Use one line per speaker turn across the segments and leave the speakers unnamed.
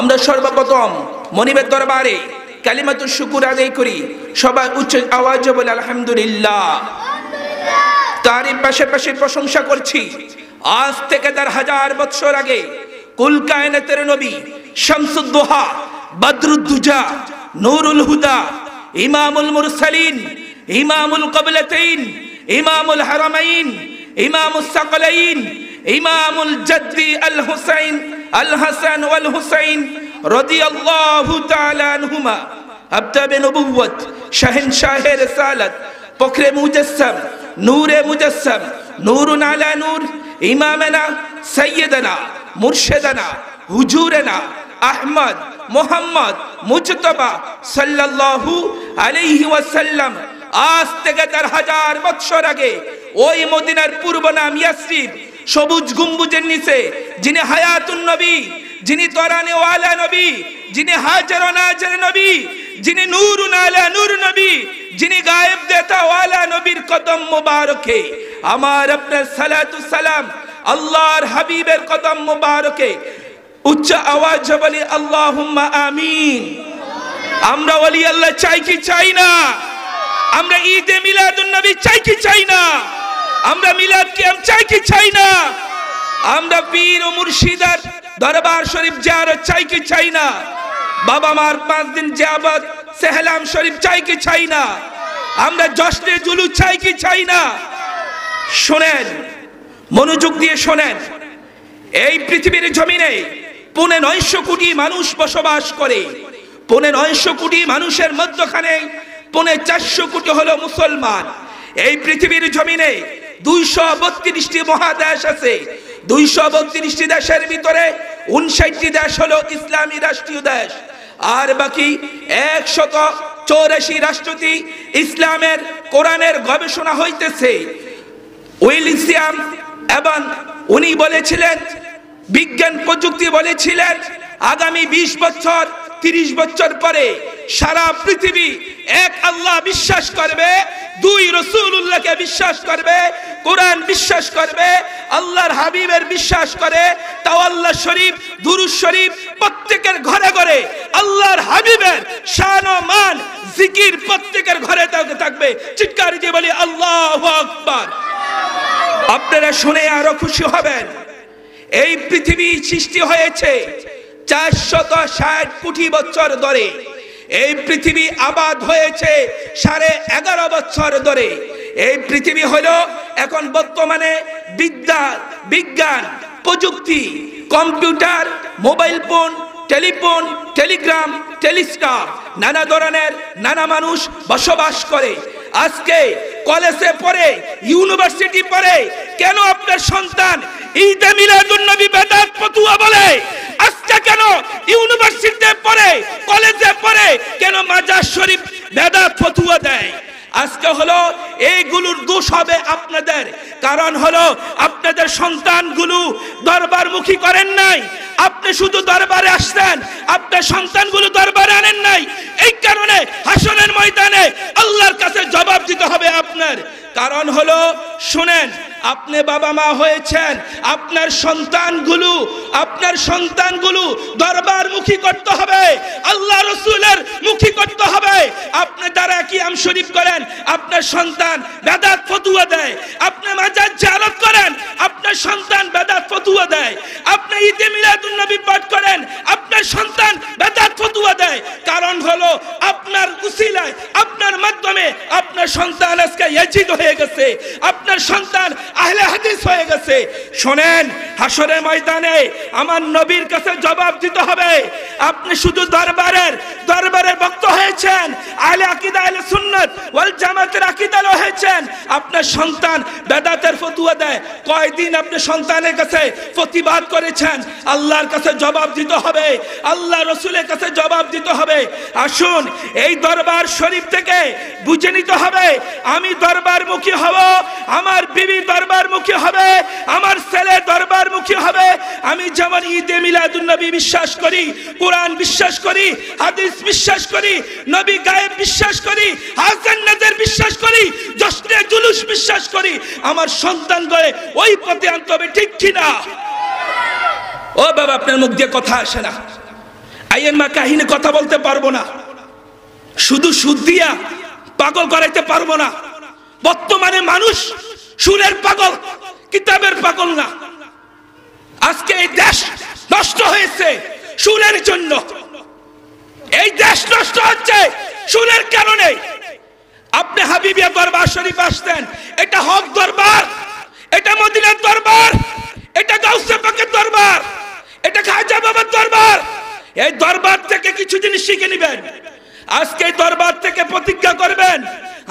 আমরা সর্বপ্রথম মনিবের দরবারে কালিমাতু শুকুর আদায় করি সবাই উচ্চ আওয়াজ বলে আলহামদুলিল্লাহ তারই পাশে পাশে প্রশংসা করছি আজ থেকে তার হাজার বৎসর আগে কুল কায়নাতের নবী শামসুদ্দোহা বদরুদ্দুজা নুরুল হুদা ইমামুল মুরসালিন ইমামুল কবলাতাইন ইমামুল হারামাইন ইমাম সাকলাইন ইমামুল জদ্দি আল হুসাইন আল হাসান ওয়াল হুসাইন রাদিয়াল্লাহু তাআলা আনহুমা আবতাবে নবুয়্যত শাহেনশাহে রিসালাত ফখরে মুজাসসাম নূরে মুজাসসাম নূরুন আলা নূর ইমামেনা সাইয়েদানা মুর্শেদানা হুজুরেনা আহমদ মোহাম্মদ মুজতবা সাল্লাল্লাহু আলাইহি ওয়াসাল্লাম আজ থেকে তার হাজার বৎসর আগে ওই মদিনার পূর্ব নাম ইয়াসরিফ সবুজ গম্বুজের নিচে যিনি হায়াতুন নবী যিনি তরানে ওয়ালা নবী যিনি হাজার নাজার নবী যিনি নূর আলা নূর নবী যিনি গায়েব দেতা ওয়ালা নবীর কদম মোবারকে আমার আপনার সালাতু সালাম আল্লাহর হাবিবের কদম মোবারকে উচ্চ আওয়াজ বলি আল্লাহুম্মা আমিন আমরা বলি আল্লাহ চাই কি চাই না আমরা ঈদে মিলাদুন্নবী চাই কি চাই না আমরা মিলাদ আমি চাই কি চাই না আমরা পীর ও মুর্শিদার দরবার শরীফ জিয়ারত চাই কি চাই না বাবা মার পাঁচ দিন জিয়াবত সেহলাম শরীফ চাই কি চাই না আমরা জশ্নে জুলু চাই কি চাই না শোনেন মনোযোগ দিয়ে শোনেন এই পৃথিবীর জমিনে পুনে নয়শো কোটি মানুষ বসবাস করে পুনে নয়শো কোটি মানুষের মধ্যখানে পৌনে চারশো কোটি হলো মুসলমান এই পৃথিবীর জমিনে দুইশো বত্রিশটি মহাদেশ আছে দুইশো বত্রিশটি দেশের ভিতরে উনষাটটি দেশ হলো ইসলামী রাষ্ট্রীয় দেশ আর বাকি একশত চৌরাশি রাষ্ট্রটি ইসলামের কোরআনের গবেষণা হইতেছে উইলিসিয়াম এবং উনি বলেছিলেন বিজ্ঞান প্রযুক্তি বলেছিলেন আগামী বিশ বছর তিরিশ বছর পরে সারা পৃথিবী এক আল্লাহ বিশ্বাস করবে দুই রসুল্লাহকে বিশ্বাস করবে কোরআন বিশ্বাস করবে আল্লাহর হাবিবের বিশ্বাস করে তাও আল্লাহ শরীফ দুরু শরীফ প্রত্যেকের ঘরে ঘরে আল্লাহর হাবিবের শান ও মান জিকির প্রত্যেকের ঘরে থাকবে চিৎকার দিয়ে বলি আল্লাহ আকবার আপনারা শুনে আরো খুশি হবেন এই পৃথিবী সৃষ্টি হয়েছে চারশত ষাট কোটি বছর ধরে এই পৃথিবী আবাদ হয়েছে সাড়ে এগারো বছর ধরে এই পৃথিবী হল এখন বর্তমানে বিদ্যা বিজ্ঞান প্রযুক্তি computer mobile phone telephone telegram telestar নানা ধরনের নানা মানুষ বসবাস করে আজকে কলেজে পড়ে ইউনিভার্সিটি পড়ে কেন আপনার সন্তান ঈদে মিলাদুন্নবী বেদাত ফতুয়া বলে বাচ্চা কেন ইউনিভার্সিটিতে পড়ে কলেজে পড়ে কেন মাজার শরীফ ভেদা ফতুয়া দেয় আজকে হলো এইগুলোর দোষ হবে আপনাদের কারণ হলো আপনাদের সন্তানগুলো দরবার মুখী করেন নাই আপনি শুধু দরবারে আসতেন আপনার সন্তানগুলো দরবারে আনেন নাই এই কারণে হাসনের ময়দানে আল্লাহর কাছে জবাব দিতে হবে আপনার কারণ হলো শুনেন আপনি বাবা মা হয়েছেন আপনার সন্তানগুলো আপনার সন্তানগুলো দরবার মুখী করতে হবে আল্লাহ রসুলের মুখী করতে হবে আপনি দ্বারা কি আম শরীফ করেন আপনার সন্তান বেদাত ফতুয়া দেয় আপনি মাজার জালত করেন আপনার সন্তান বেদাত ফতুয়া দেয় আপনি ঈদে মিলাদুন্নবী পাঠ করেন আপনার সন্তান বেদাত ফতুয়া দেয় কারণ হলো আপনার উসিলায় আপনার মাধ্যমে আপনার সন্তান আজকে ইয়াজিদ হয়ে গেছে আপনার সন্তান আহলে হাদিস হয়ে গেছে শোনেন হাসরে ময়দানে আমার নবীর কাছে জবাব দিতে হবে আপনি শুধু দরবারের দরবারের বক্ত হয়েছেন আলে আকিদা আলে সুন্নত ওয়াল জামাতের আকিদা হয়েছেন আপনার সন্তান বেদাতের ফতুয়া দেয় কয়দিন আপনি সন্তানের কাছে প্রতিবাদ করেছেন আল্লাহর কাছে জবাব দিতে হবে আল্লাহ রসুলের কাছে জবাব দিতে হবে আসুন এই দরবার শরীফ থেকে বুঝে নিতে হবে আমি দরবার মুখী হব আমার বিবি দরবার মুখী হবে আমার ছেলে দরবার মুখী হবে আমি যেমন ঈদে মিলাদুলনবী বিশ্বাস করি কোরআন বিশ্বাস করি হাদিস বিশ্বাস করি নবী গায়েব বিশ্বাস করি হাসান্নাদের বিশ্বাস করি জশ্নে জুলুস বিশ্বাস করি আমার সন্তান করে ওই পথে আনতে হবে ঠিক না ও বাবা আপনার মুখ দিয়ে কথা আসে না আইয়ের মা কাহিনী কথা বলতে পারবো না শুধু সুদ দিয়া পাগল করাইতে পারবো না বর্তমানে মানুষ সুরের পাগল কিতাবের পাগল না আজকে এই দেশ নষ্ট হয়েছে সুরের জন্য এই দেশ নষ্ট হচ্ছে সুরের কারণে আপনি হাবিবিয়া দরবার শরীফ আসতেন এটা হক দরবার এটা মদিনার দরবার এটা গাউসে দরবার এটা খাজা বাবার দরবার এই দরবার থেকে কিছু জিনিস শিখে নিবেন আজকে দরবার থেকে প্রতিজ্ঞা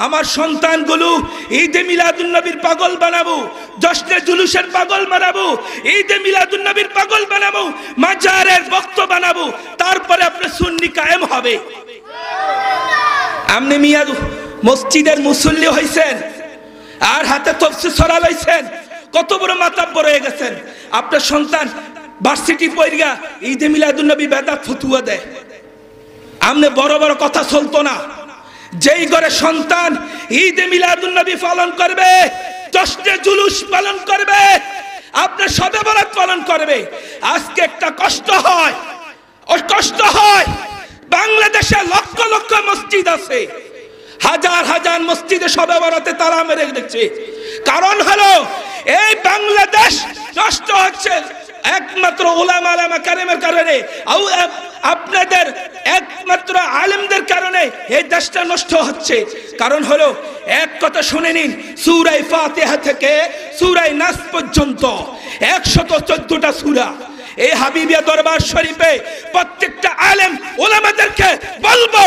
আমার সন্তানগুলো ঈদে মিলাদুলনবীর পাগল বানাবো জশ্নে জুলুসের পাগল বানাবো ঈদে মিলাদুলনবীর পাগল বানাবো মাজারের ভক্ত বানাবো তারপরে আপনার সুন্নি কায়েম হবে আপনি মিয়াদু মসজিদের মুসল্লি হয়েছেন আর হাতে তফসি সরা লইছেন কত বড় মাতাব রয়ে গেছেন আপনার সন্তান ভার্সিটি পৈরিয়া ঈদে মিলাদুলনবী বেদা ফতুয়া দেয় আমনে বড় বড় কথা চলতো না যেই ঘরে সন্তান ঈদে মিলাদুন্নবী পালন করবে জশ্নে জুলুস পালন করবে আপনি সবে বরাত পালন করবে আজকে একটা কষ্ট হয় ওর কষ্ট হয় বাংলাদেশে লক্ষ লক্ষ মসজিদ আছে হাজার হাজার মসজিদে সবে বরাতে তারা মেরে দেখছে কারণ হলো এই বাংলাদেশ নষ্ট হচ্ছে একমাত্র ওলাম আলামা কারেমের কারণে আপনাদের একমাত্র আলেমদের কারণে এই দেশটা নষ্ট হচ্ছে কারণ হলো এক কথা শুনে নিন সুরাই ফাতেহা থেকে সুরাই নাস পর্যন্ত একশত চোদ্দটা সুরা এই হাবিবিয়া দরবার শরীফে প্রত্যেকটা আলেম ওলামাদেরকে বলবো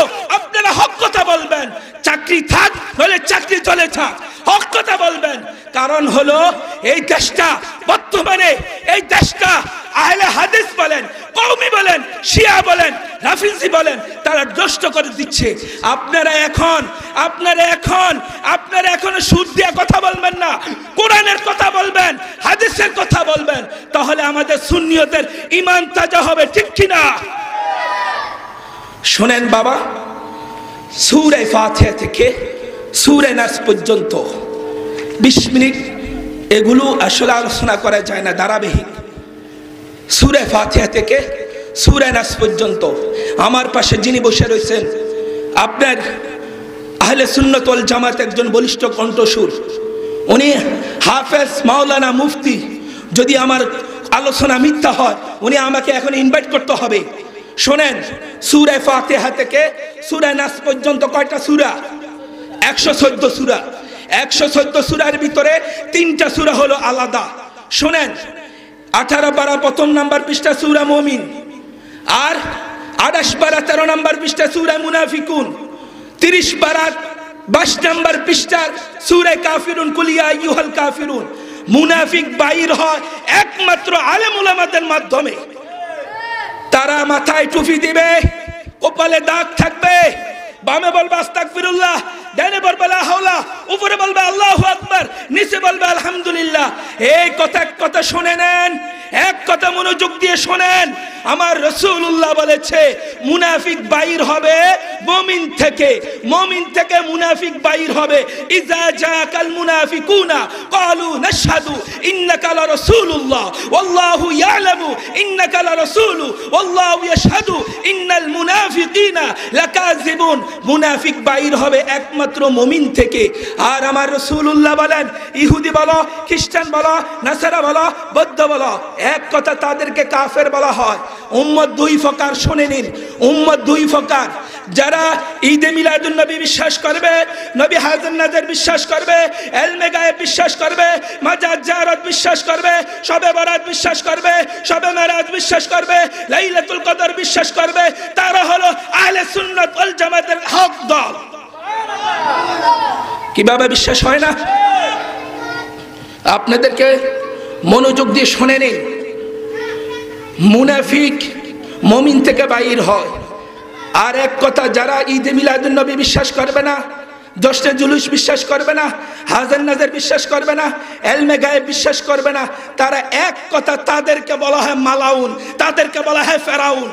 আপনারা হক কথা বলবেন চাকরি থাক নাহলে চাকরি চলে থাক হক কথা বলবেন কারণ হলো এই দেশটা বর্তমানে এই দেশটা আহলে হাদিস বলেন কৌমি বলেন শিয়া বলেন রাফিজি বলেন তারা নষ্ট করে দিচ্ছে আপনারা এখন আপনারা এখন আপনারা এখন সুদ দিয়ে কথা বলবেন না কোরআনের কথা বলবেন হাদিসের কথা বলবেন তাহলে আমাদের সুন্নিয়তের ইমান তাজা হবে ঠিক কিনা শোনেন বাবা সুরে ফাতেহা থেকে সুরে নাস পর্যন্ত বিশ মিনিট এগুলো আসলে আলোচনা করা যায় না ধারাবাহিক সুরে ফাতেহা থেকে সুরে নাস পর্যন্ত আমার পাশে যিনি বসে রয়েছেন আপনার আহলে সুন্নতল জামাত একজন বলিষ্ঠ কণ্ঠসুর উনি হাফেজ মাওলানা মুফতি যদি আমার আলোচনা মিথ্যা হয় উনি আমাকে এখন ইনভাইট করতে হবে শোনেন সুরে ফাতেহা থেকে সুরে নাস পর্যন্ত কয়টা সুরা একশো চোদ্দ সুরা একশো চোদ্দ সুরার ভিতরে তিনটা সুরা হলো আলাদা শোনেন আঠারো বারো প্রথম নাম্বার পৃষ্ঠা সুরা মমিন আর আঠাশ বারো তেরো নাম্বার পৃষ্ঠা সুরা মুনাফিকুন তিরিশ বারা বাইশ নাম্বার পৃষ্ঠার সুরে কাফিরুন কুলিয়া ইউহাল কাফিরুন মুনাফিক বাইর হয় একমাত্র আলেম মাধ্যমে তারা মাথায় টুপি দিবে কপালে দাগ থাকবে বামে বলবে আস্তাক ফিরুল্লাহ ডানে বলবে হাওলা উপরে বলবে আল্লাহ আকবর নিচে বলবে আলহামদুলিল্লাহ এই কথা কথা শুনে নেন এক কথা মনোযোগ দিয়ে শোনেন আমার রসুল্লাহ বলেছে মুনাফিক বাইর হবে মমিন থেকে মমিন থেকে মুনাফিক বাইর হবে ইজা জাকাল মুনাফিকুনা ক্বালু নাশহাদু ইন্নাকা লারাসূলুল্লাহ ওয়াল্লাহু ইয়ালামু ইন্নাকা লারাসূলু ওয়াল্লাহু ইয়াশহাদু ইন্নাল মুনাফিকিনা লাকাযিবুন মুনাফিক বাইর হবে একমাত্র মমিন থেকে আর আমার রসুল্লাহ বলেন ইহুদি বলো খ্রিস্টান বলো নাসারা বলো বৌদ্ধ বলো এক কথা তাদেরকে কাফের বলা হয় উম্মদ দুই ফকার শুনে নিন উম্মদ দুই ফকার যারা ঈদে মিলাদুল নবী বিশ্বাস করবে নবী হাজার নাজার বিশ্বাস করবে এলমে গায়েব বিশ্বাস করবে মাজার জারত বিশ্বাস করবে সবে বরাত বিশ্বাস করবে সবে মারাজ বিশ্বাস করবে লাইলাতুল কদর বিশ্বাস করবে তারা হলো আহলে সুন্নত ওয়াল জামাতের হক দল কিভাবে বিশ্বাস হয় না আপনাদেরকে মনোযোগ দিয়ে শোনে নেই মুনাফিক মমিন থেকে বাইর হয় আর এক কথা যারা ঈদে মিলাদুলনবী বিশ্বাস করবে না দশটা জুলুস বিশ্বাস করবে না হাজার নাজার বিশ্বাস করবে না এলমে গায়ে বিশ্বাস করবে না তারা এক কথা তাদেরকে বলা হয় মালাউন তাদেরকে বলা হয় ফেরাউন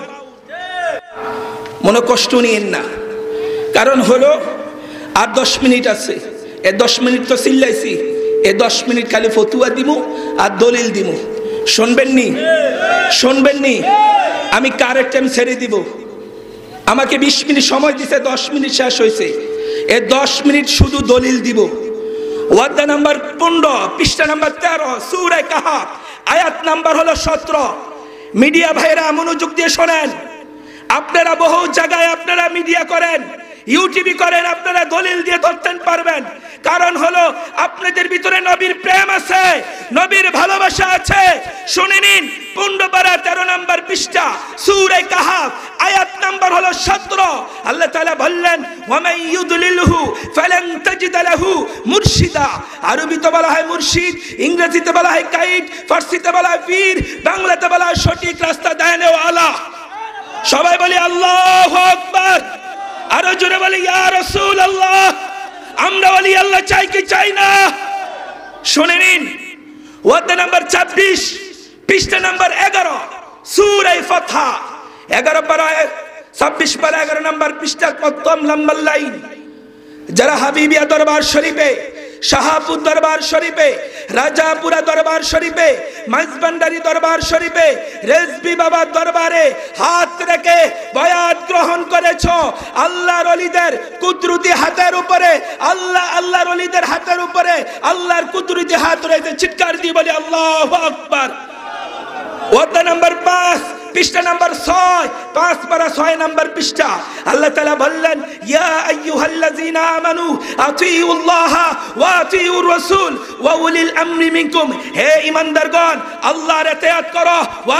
মনে কষ্ট নিয়েন না কারণ হলো আর দশ মিনিট আছে এ দশ মিনিট তো চিল্লাইছি এ দশ মিনিট খালি ফতুয়া দিব আর দলিল দিব শুনবেন নি শুনবেন নি আমি কারের টাইম ছেড়ে দিব আমাকে বিশ মিনিট সময় দিছে দশ মিনিট শেষ হয়েছে এ দশ মিনিট শুধু দলিল দিব ওয়াদা নাম্বার পনেরো পৃষ্ঠা নাম্বার তেরো সুরায় কাহাব আয়াত নাম্বার হলো সতেরো মিডিয়া ভাইরা মনোযোগ দিয়ে শোনেন আপনারা বহু জায়গায় আপনারা মিডিয়া করেন ইউটিভি করেন আপনারা দলিল দিয়ে ধরতেন পারবেন কারণ হলো আপনাদের ভিতরে নবীর প্রেম আছে নবীর ভালোবাসা আছে শুনে নিন পুণ্ডপাড়া তেরো নম্বর পৃষ্ঠা সুরে কাহাব আয়াত নম্বর হলো সতেরো আল্লাহ তালা বললেন আরবিতে বলা হয় মুর্শিদ ইংরেজিতে বলা হয় কাইট ফার্সিতে বলা হয় বাংলাতে বলা হয় সঠিক রাস্তা সবাই আল্লাহ আরো জোরে বলি ইয়া রাসূল আল্লাহ আমরা অলি আল্লাহ চাই কি চাই না শুনে নিন ওয়াদা নাম্বার ছাব্বিশ পৃষ্ঠা নাম্বার এগারো সুরাই ফথা এগারো পারায় ছাব্বিশ পারা এগারো নাম্বার পৃষ্ঠা কত লাইন যারা হাবিবিয়া দরবার শরীফে শাহাপুর দরবার শরীফে রাজাপুরা দরবার শরীফে মাঝবান্ডারি দরবার শরীফে রেজবি বাবার দরবারে হাত রেখে বয়াত গ্রহণ করেছ আল্লাহর অলিদের কুদরুতি হাতের উপরে আল্লাহ আল্লাহর অলিদের হাতের উপরে আল্লাহর কুদরুতি হাত রয়েছে চিৎকার দিয়ে বলি আল্লাহ আকবার ওয়াদা নাম্বার পাঁচ পৃষ্ঠা নাম্বার ছয় পাঁচ পারা ছয় নাম্বার পৃষ্ঠা আল্লাহ তালা বললেন ইয়া ওয়া ওয়া উলিল আমরি মিনকুম হে আল্লাহর করো ওয়া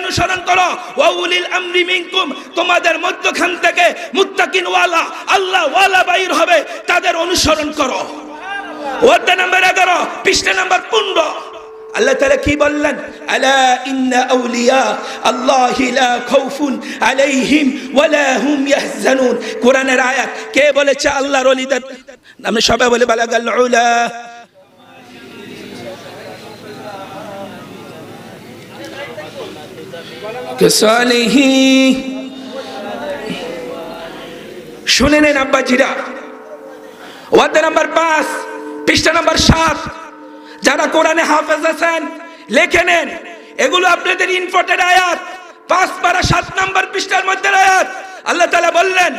অনুসরণ করো ওয়া উলিল আমরি মিনকুম তোমাদের মধ্যখান থেকে মুত্তাকিন ওয়ালা আল্লাহ ওয়ালা বাইর হবে তাদের অনুসরণ করো অধ্যায় নাম্বার এগারো পৃষ্ঠা নাম্বার পনেরো আল্লাহ তালা কি বললেন আউলিয়া আল্লাহ আলাইহিম ওয়ালা হুম কোরআনের আয়াত কে বলেছে আল্লাহর আমি সবাই বলে বালাগাল উলা শুনে নেন আব্বাজিরা ওয়াদা নাম্বার পাঁচ পৃষ্ঠা নাম্বার সাত যারা কোরআনে হাফেজ আছেন লেখে নেন এগুলো আপনাদের ইম্পোর্টেড আয়াত পাঁচ পারা সাত নম্বর পৃষ্ঠার মধ্যে আয়াত আল্লাহ তালা বললেন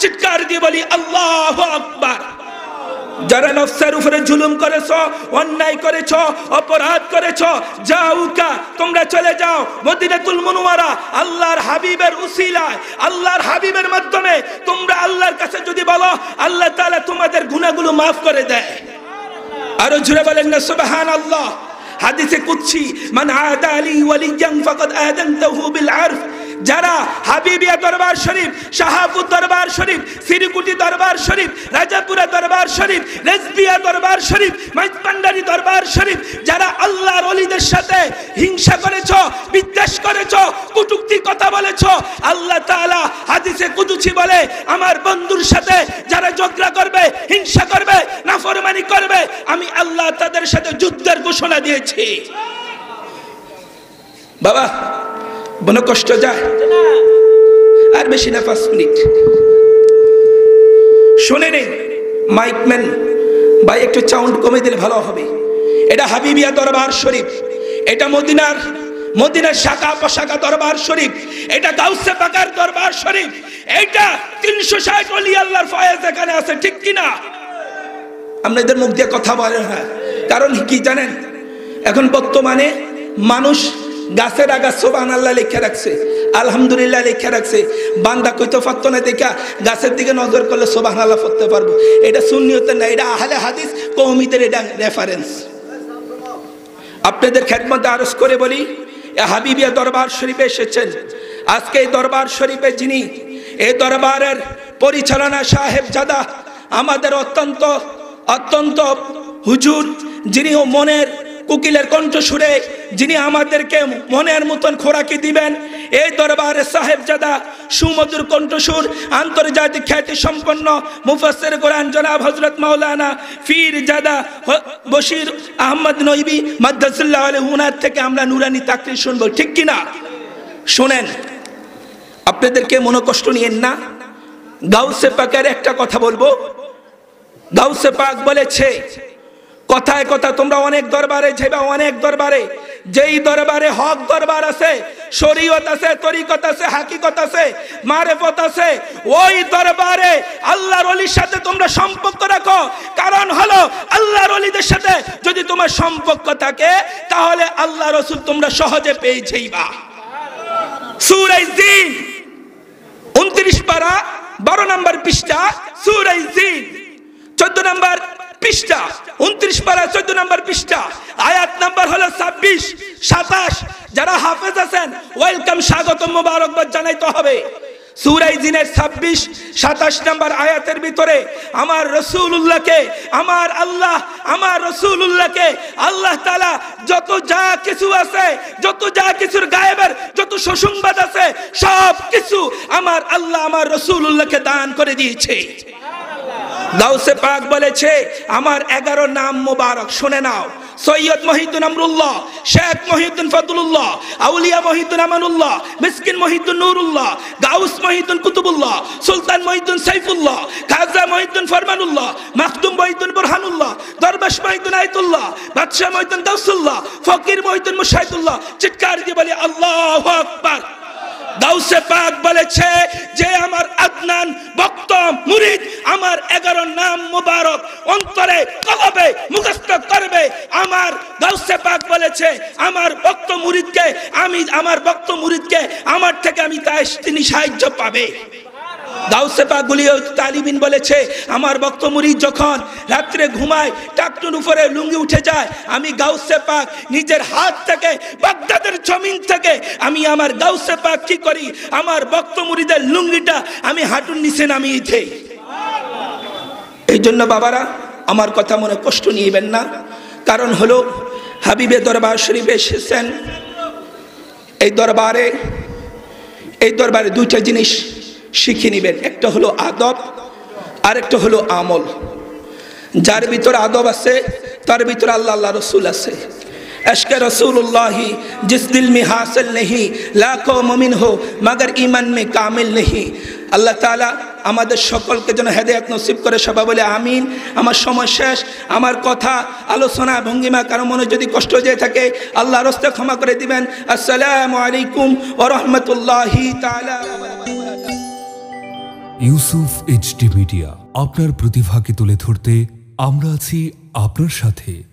চিৎকার দিয়ে বলি আল্লাহ আকবার যারা নফসার উপরে জুলুম করেছ অন্যায় করেছ অপরাধ করেছ উকা তোমরা চলে যাও মদিনাতুল মুনুয়ারা আল্লাহর হাবিবের উসিলায় আল্লাহর হাবিবের মাধ্যমে তোমরা আল্লাহর কাছে যদি বলো আল্লাহ তাআলা তোমাদের গুনাহগুলো মাফ করে দেয় আরো জুড়ে বলেন না সুবহানাল্লাহ হাদিসে কুদসি মান আদা আলী ওয়ালিয়ান ফাকাদ আযানতাহু বিল আরফ যারা হাবিবিয়া দরবার শরীফ শাহাবুদ দরবার শরীফ সিরিকুটি দরবার শরীফ রাজাপুরা দরবার শরীফ রেজবিয়া দরবার শরীফ মাইজপান্ডারি দরবার শরীফ যারা আল্লাহর অলিদের সাথে হিংসা করেছ বিদ্বেষ করেছ কুটুক্তি কথা বলেছ আল্লাহ তাআলা হাদিসে কুদুছি বলে আমার বন্ধুর সাথে যারা ঝগড়া করবে হিংসা করবে নাফরমানি করবে আমি আল্লাহ তাদের সাথে যুদ্ধের ঘোষণা দিয়েছি বাবা মনে কষ্ট যা আর বেশি না পাঁচ মিনিট শুনে নেই মাইকম্যান ভাই একটু চাউন্ড কমে দিলে ভালো হবে এটা হাবিবিয়া দরবার শরীফ এটা মদিনার মদিনার শাখা পোশাখা দরবার শরীফ এটা গাউসে পাকার দরবার শরীফ এটা তিনশো ষাট অলি আল্লাহর ফয়েজ এখানে আছে ঠিক কিনা আমরা এদের মুখ দিয়ে কথা বলে হ্যাঁ কারণ কি জানেন এখন বর্তমানে মানুষ গাছের আগা সোবাহান আল্লাহ লেখা রাখছে আলহামদুলিল্লাহ লেখা রাখছে বান্দা কইতে পারতো না দেখা গাছের দিকে নজর করলে সোবাহান আল্লাহ পড়তে পারবো এটা সুন্নিয়তে না এটা আহলে হাদিস কৌমিদের এটা রেফারেন্স আপনাদের খেদমতে আরজ করে বলি হাবিবিয়া দরবার শরীফে এসেছেন আজকে এই দরবার শরীফে যিনি এই দরবারের পরিচালনা সাহেব জাদা আমাদের অত্যন্ত অত্যন্ত হুজুর যিনি মনের কুকিলের কণ্ঠসুরে যিনি আমাদেরকে মনের মতন খোরাকি দিবেন এই দরবারে সাহেবজাদা সুমধুর কণ্ঠসুর আন্তর্জাতিক খ্যাতি সম্পন্ন মুফাসের কোরআন জনাব হজরত মাওলানা ফির জাদা বশির আহমদ নইবি মাদ্দাসুল্লাহ হুনার থেকে আমরা নুরানি তাকরি শুনবো ঠিক কিনা শোনেন আপনাদেরকে মনোকষ্ট নিয়েন না গাউসে পাকের একটা কথা বলবো গাউসে পাক বলেছে কথায় কথা তোমরা অনেক দরবারে যেবা অনেক দরবারে যেই দরবারে হক দরবার আছে শরীয়ত আছে তরিকত আছে হাকিকত আছে মারেফত আছে ওই দরবারে আল্লাহর অলির সাথে তোমরা সম্পর্ক রাখো কারণ হলো আল্লাহর অলিদের সাথে যদি তোমার সম্পর্ক থাকে তাহলে আল্লাহ রসুল তোমরা সহজে পেয়ে যাইবা সুরাই উনত্রিশ পারা বারো নম্বর পৃষ্ঠা সুরাই চোদ্দ নম্বর পৃষ্ঠা উনত্রিশ পারা চোদ্দ নম্বর পৃষ্ঠা আয়াত নাম্বার হলো ছাব্বিশ সাতাশ যারা হাফেজ আছেন ওয়েলকাম স্বাগত মোবারকবাদ জানাইতে হবে সুরাই দিনের ছাব্বিশ সাতাশ নম্বর আয়াতের ভিতরে আমার রসুল্লাহকে আমার আল্লাহ আমার রসুল্লাহকে আল্লাহ তালা যত যা কিছু আছে যত যা কিছুর গায়েবের যত সুসংবাদ আছে সব কিছু আমার আল্লাহ আমার রসুল্লাহকে দান করে দিয়েছে গাউসে পাক বলেছে আমার এগারো নাম মোবারক শুনে নাও সৈয়দ মহিদুন আমরুল্লাহ শেখ মহিউদ্দিন ফতুল্লাহ আউলিয়া মহিদুন আমানুল্লাহ মিসকিন মহিদুন নুরুল্লাহ গাউস মহিদুন কুতুবুল্লাহ সুলতান মহিদুন সাইফুল্লাহ খাজা মহিদুন ফরমানুল্লাহ মাখদুম মহিদুন বুরহানুল্লাহ দরবেশ মহিদুন আয়তুল্লাহ বাদশাহ মহিদুন দাউসুল্লাহ ফকির মহিদুন মুশাহিদুল্লাহ চিৎকার দিয়ে বলি আল্লাহ আকবার দাউসে পাক বলেছে যে আমার আদনান ভক্ত মুরিদ আমার এগারো নাম মুবারক অন্তরে কবে মুখস্থ করবে আমার দাউসে পাক বলেছে আমার ভক্ত মুরিদকে আমি আমার ভক্ত মুরিদকে আমার থেকে আমি তাই তিনি সাহায্য পাবে গুলিও তালিবিন বলেছে আমার যখন রাত্রে ঘুমায় টাকটুর উপরে লুঙ্গি উঠে যায় আমি নিজের হাত থেকে আমি আমার কি করি আমার লুঙ্গিটা আমি হাঁটুর নিচে নামিয়ে এই জন্য বাবারা আমার কথা মনে কষ্ট নিয়েবেন না কারণ হলো হাবিবে দরবার শরীফ এসেছেন এই দরবারে এই দরবারে দুইটা জিনিস শিখে নেবেন একটা হলো আদব আরেকটা হলো আমল যার ভিতরে আদব আছে তার ভিতরে আল্লাহ আল্লাহ রসুল আছে এশকে রসুল্লাহি জিস جس دل میں নেহি نہیں মমিন مومن ہو مگر ایمان میں আল্লাহ তালা আমাদের সকলকে যেন হেদায়ত নসিব করে সবাই বলে আমিন আমার সময় শেষ আমার কথা আলোচনা ভঙ্গিমা কারো মনে যদি কষ্ট যেয়ে থাকে আল্লাহ রস্তে ক্ষমা করে দিবেন আসসালামু আলাইকুম ও রহমতুল্লাহি তালা ইউসুফ এইচ মিডিয়া আপনার প্রতিভাকে তুলে ধরতে আমরা আছি আপনার সাথে